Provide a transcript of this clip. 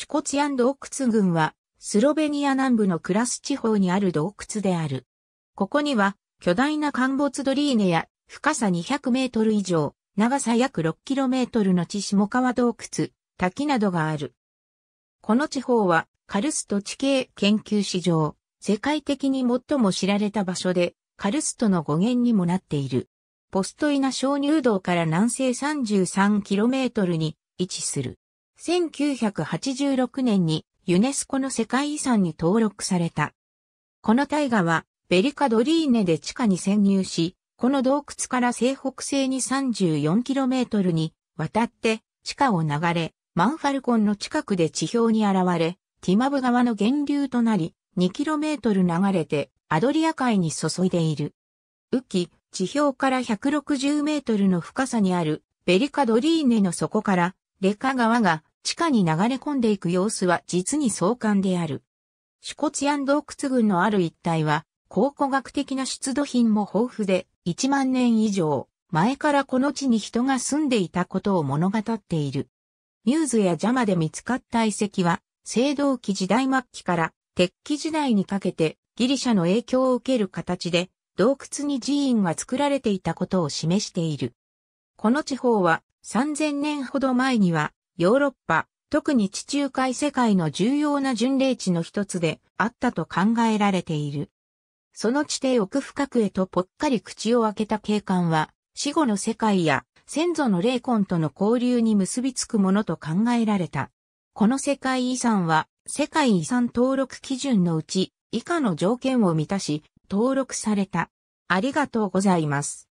シュコツヤン洞窟群は、スロベニア南部のクラス地方にある洞窟である。ここには、巨大な陥没ドリーネや、深さ200メートル以上、長さ約6キロメートルの地下川洞窟、滝などがある。この地方は、カルスト地形研究史上、世界的に最も知られた場所で、カルストの語源にもなっている。ポストイナ鍾乳洞から南西 33km に位置する。1986年にユネスコの世界遺産に登録された。この大河はベリカドリーネで地下に潜入し、この洞窟から西北西に 34km に渡って地下を流れ、マンファルコンの近くで地表に現れ、ティマブ川の源流となり、2km 流れてアドリア海に注いでいる。雨季、地表から160メートルの深さにあるベリカドリーネの底から、レカ川が地下に流れ込んでいく様子は実に壮観である。シュコツヤン洞窟群のある一帯は、考古学的な出土品も豊富で、1万年以上、前からこの地に人が住んでいたことを物語っている。ミューズやジャマで見つかった遺跡は、青銅器時代末期から鉄器時代にかけてギリシャの影響を受ける形で洞窟に寺院が作られていたことを示している。この地方は3000年ほど前にはヨーロッパ、特に地中海世界の重要な巡礼地の一つであったと考えられている。その地底奥深くへとぽっかり口を開けた景観は、死後の世界や先祖の霊魂との交流に結びつくものと考えられた。この世界遺産は、世界遺産登録基準のうち、以下の条件を満たし、登録された。ありがとうございます。